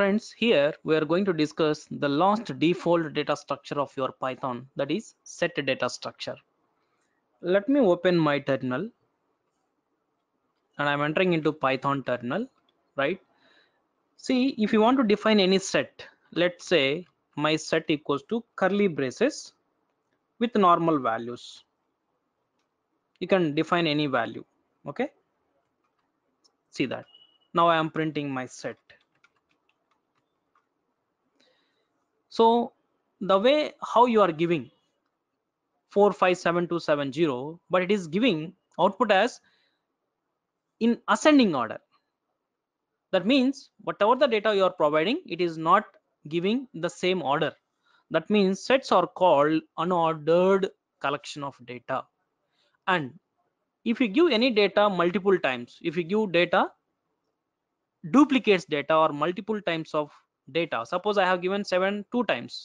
Friends, here we are going to discuss the last default data structure of your Python, that is set data structure. Let me open my terminal and I'm entering into Python terminal, right? See, if you want to define any set, let's say my set equals to curly braces with normal values. You can define any value, okay? See that. Now I am printing my set so the way how you are giving 457270 but it is giving output as in ascending order that means whatever the data you are providing it is not giving the same order that means sets are called unordered collection of data and if you give any data multiple times if you give data duplicates data or multiple times of data suppose i have given 7 two times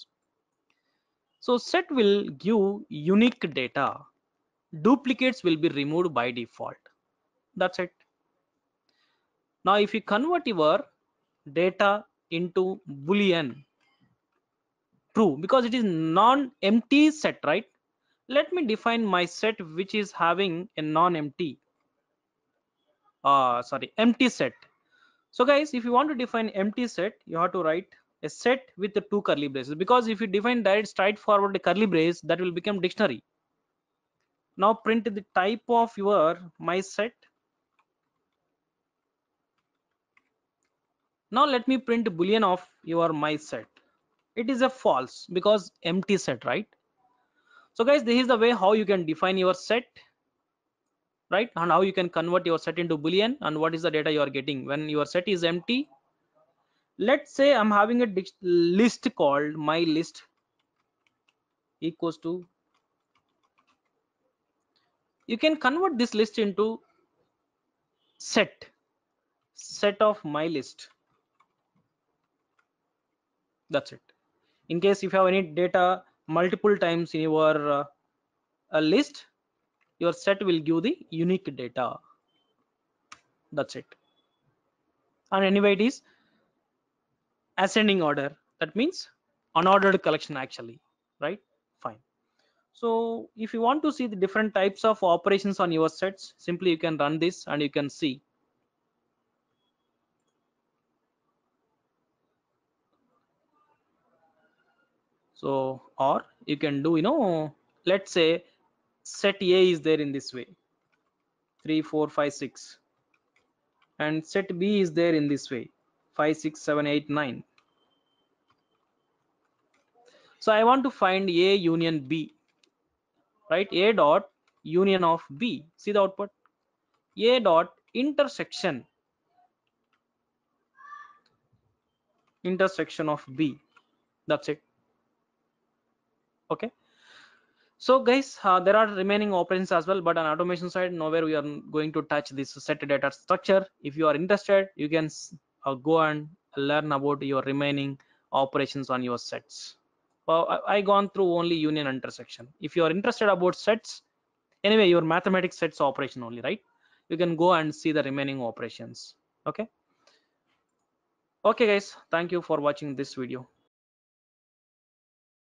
so set will give unique data duplicates will be removed by default that's it now if you convert your data into boolean true because it is non-empty set right let me define my set which is having a non-empty uh sorry empty set so guys if you want to define empty set you have to write a set with the two curly braces because if you define direct straightforward curly brace that will become dictionary now print the type of your my set now let me print boolean of your my set it is a false because empty set right so guys this is the way how you can define your set right and how you can convert your set into boolean and what is the data you are getting when your set is empty let's say i'm having a list called my list equals to you can convert this list into set set of my list that's it in case if you have any data multiple times in your uh, list your set will give the unique data that's it and anyway it is ascending order that means unordered collection actually right fine so if you want to see the different types of operations on your sets simply you can run this and you can see so or you can do you know let's say set A is there in this way 3, 4, 5, 6. And set B is there in this way 5, 6, 7, 8, 9. So I want to find A union B, right? A dot union of B. See the output? A dot intersection intersection of B. That's it. Okay so guys uh, there are remaining operations as well but on automation side nowhere we are going to touch this set data structure if you are interested you can uh, go and learn about your remaining operations on your sets well, I, I gone through only union intersection if you are interested about sets anyway your mathematics sets operation only right you can go and see the remaining operations okay okay guys thank you for watching this video